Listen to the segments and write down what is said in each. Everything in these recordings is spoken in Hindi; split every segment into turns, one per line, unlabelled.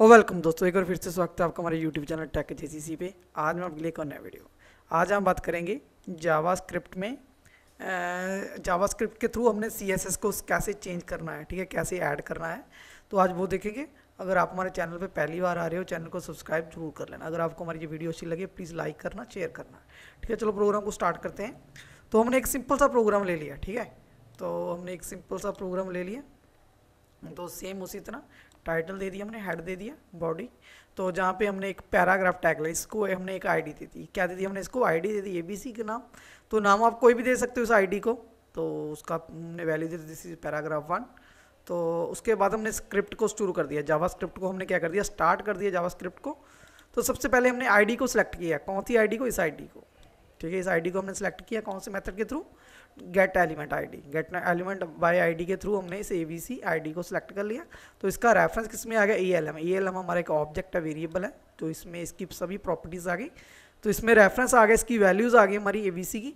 और वेलकम दोस्तों एक बार फिर से स्वागत है आपका हमारे यूट्यूब चैनल टेक सी पे आज मैं आपके लिए एक और नया वीडियो आज हम बात करेंगे जावास्क्रिप्ट में जावास्क्रिप्ट के थ्रू हमने एस को कैसे चेंज करना है ठीक है कैसे ऐड करना है तो आज वो देखेंगे अगर आप हमारे चैनल पे पहली बार आ रहे हो चैनल को सब्सक्राइब जरूर कर लेना अगर आपको हमारी ये वीडियो अच्छी लगे प्लीज़ लाइक करना शेयर करना ठीक है चलो प्रोग्राम को स्टार्ट करते हैं तो हमने एक सिंपल सा प्रोग्राम ले लिया ठीक है तो हमने एक सिंपल सा प्रोग्राम ले लिया तो सेम उसी तरह टाइटल दे दिया हमने हेड दे दिया बॉडी तो जहाँ पे हमने एक पैराग्राफ टैग लिया इसको हमने एक आईडी दे दी क्या दे दी हमने इसको आईडी दे दी एबीसी के नाम तो नाम आप कोई भी दे सकते हो उस आईडी को तो उसका हमने वैल्यू दे दी पैराग्राफ वन तो उसके बाद हमने स्क्रिप्ट को शुरू कर दिया जावा स्क्रिप्ट को हमने क्या कर दिया स्टार्ट कर दिया जावा स्क्रिप्ट को तो सबसे पहले हमने आई को सिलेक्ट किया कौन सी आई को इस आई को ठीक है इस आई को हमने सेलेक्ट किया कौन से मैथड के through get element ID get element by ID के थ्रू हमने इस एबीसी आईडी को सिलेक्ट कर लिया तो इसका रेफरेंस किस में आ गया E L M E L M हमारा एक ऑब्जेक्ट है वेरिएबल है तो इसमें इसकी सभी प्रॉपर्टीज़ आ गई तो इसमें रेफरेंस आ गया इसकी वैल्यूज़ आ गई हमारी ए की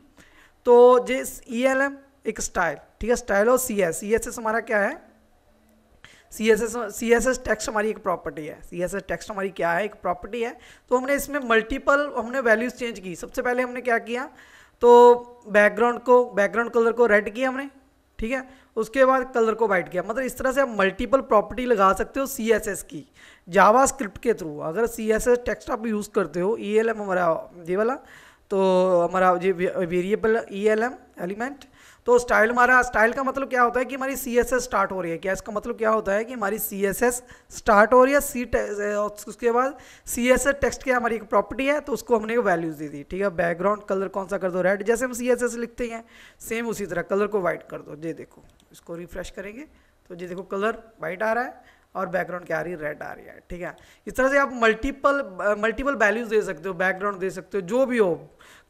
तो जे ई एल एम एक स्टाइल ठीक है स्टाइल और C S C S S हमारा क्या है C S S C S S text हमारी एक प्रॉपर्टी है सी एस एस टेक्स्ट हमारी क्या है एक प्रॉपर्टी है तो हमने इसमें मल्टीपल हमने वैल्यूज़ चेंज की सबसे पहले हमने क्या किया तो बैकग्राउंड को बैकग्राउंड कलर को रेड किया हमने ठीक है उसके बाद कलर को वाइट किया मतलब इस तरह से आप मल्टीपल प्रॉपर्टी लगा सकते हो सी एस एस की जावा स्क्रिप्ट के थ्रू अगर सी एस एस टेक्स्ट आप यूज़ करते हो ई एल एम हमारा ये वाला तो हमारा ये variable E L M element तो स्टाइल हमारा स्टाइल का मतलब क्या होता है कि हमारी सी एस एस स्टार्ट हो रही है क्या इसका मतलब क्या होता है कि हमारी सी एस एस स्टार्ट हो रही है सी उसके बाद सी एस एस टेक्स्ट क्या हमारी एक प्रॉपर्टी है तो उसको हमने वैल्यूज दी थी ठीक है बैकग्राउंड कलर कौन सा कर दो रेड जैसे हम सी एस एस लिखते हैं सेम उसी तरह कलर को वाइट कर दो ये देखो इसको रिफ्रेश करेंगे तो ये देखो कलर वाइट आ रहा है और बैकग्राउंड क्या आ रही है रेड आ रही है ठीक है इस तरह से आप मल्टीपल मल्टीपल वैल्यूज़ दे सकते हो बैकग्राउंड दे सकते हो जो भी हो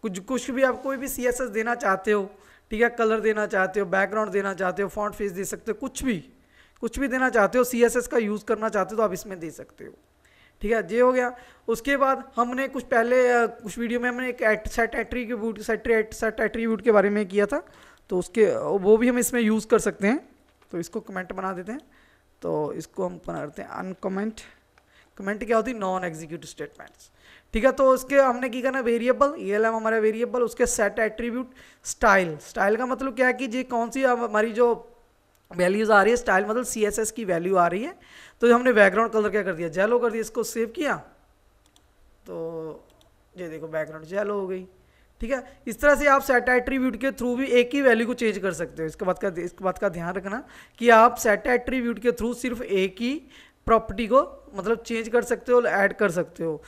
कुछ कुछ भी आप कोई भी सी देना चाहते हो ठीक है कलर देना चाहते हो बैकग्राउंड देना चाहते हो फॉन्ट फेस दे सकते हो कुछ भी कुछ भी देना चाहते हो सी का यूज़ करना चाहते हो तो आप इसमें दे सकते हो ठीक है ये हो गया उसके बाद हमने कुछ पहले uh, कुछ वीडियो में हमने एक at set attribute set set attribute के बारे में किया था तो उसके वो भी हम इसमें यूज़ कर सकते हैं तो इसको कमेंट बना देते हैं तो इसको हम बनाते हैं अनकमेंट कमेंट क्या होती है नॉन एग्जीक्यूटिव स्टेटमेंट्स ठीक है तो उसके हमने की करना वेरिएबल ई एल एम हमारा वेरिएबल उसके सेट एट्रीब्यूट स्टाइल स्टाइल का मतलब क्या है कि जी कौन सी हमारी जो वैल्यूज़ आ रही है स्टाइल मतलब सी एस एस की वैल्यू आ रही है तो हमने बैकग्राउंड कलर क्या कर दिया जेलो कर दिया इसको सेव किया तो ये देखो बैकग्राउंड जेलो हो गई ठीक है इस तरह से आप सेट एट्रीब्यूट के थ्रू भी एक ही वैल्यू को चेंज कर सकते हो इसके बात का इस बात का ध्यान रखना कि आप सेट एट्रीब्यूट के थ्रू सिर्फ एक ही प्रॉपर्टी को मतलब चेंज कर सकते हो और ऐड कर सकते हो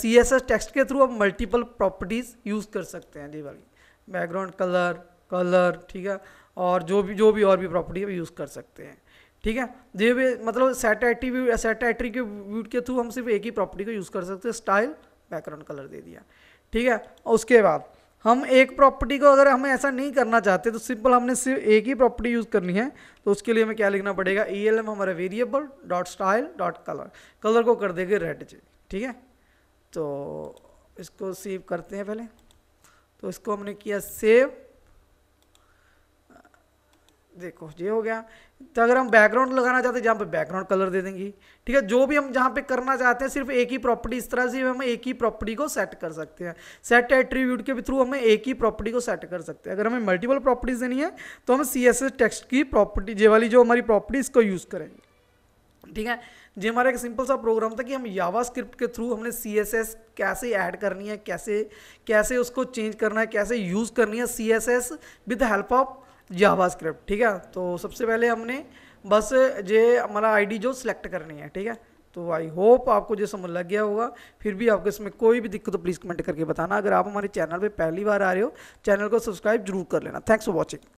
सी एस एस टेक्स्ट के थ्रू आप मल्टीपल प्रॉपर्टीज़ यूज़ कर सकते हैं जी वाली बैकग्राउंड कलर कलर ठीक है और जो भी जो भी और भी प्रॉपर्टी है यूज़ कर सकते हैं ठीक है जो भी मतलब सेट एट्रीब्यूट सेट एट्रीब्यूट के थ्रू हम सिर्फ एक ही प्रॉपर्टी को यूज़ कर सकते हैं स्टाइल बैकग्राउंड कलर दे दिया ठीक है उसके बाद हम एक प्रॉपर्टी को अगर हम ऐसा नहीं करना चाहते तो सिंपल हमने सिर्फ एक ही प्रॉपर्टी यूज़ करनी है तो उसके लिए हमें क्या लिखना पड़ेगा ई एल एम हमारा variable dot style dot colour colour को कर देंगे रेड जी ठीक है तो इसको सेव करते हैं पहले तो इसको हमने किया सेव देखो ये हो गया तो अगर हम बैकग्राउंड लगाना चाहते हैं जहाँ पे बैकग्राउंड कलर दे देंगे ठीक है जो भी हम जहाँ पे करना चाहते हैं सिर्फ एक ही प्रॉपर्टी इस तरह से हम एक ही प्रॉपर्टी को सेट कर सकते हैं सेट एट्रीब्यूट के थ्रू हमें एक ही प्रॉपर्टी को सेट कर सकते हैं अगर हमें मल्टीपल प्रॉपर्टीज देनी है तो हम सी एस टेक्स्ट की प्रॉपर्टी जे वाली जो हमारी प्रॉपर्टी इसको यूज़ करेंगे ठीक है जो हमारा एक सिंपल सा प्रोग्राम था कि हम यावा स्क्रिप्ट के थ्रू हमने सी एस एस कैसे ऐड करनी है कैसे कैसे उसको चेंज करना है कैसे यूज़ करनी है C S S with help of JavaScript ठीक है तो सबसे पहले हमने बस जे हमारा आईडी जो सिलेक्ट करनी है ठीक है तो आई होप आपको जो समझ लग गया होगा फिर भी आपको इसमें कोई भी दिक्कत हो प्लीज़ कमेंट करके बताना अगर आप हमारे चैनल पे पहली बार आ रहे हो चैनल को सब्सक्राइब जरूर कर लेना थैंक्स फॉर वॉचिंग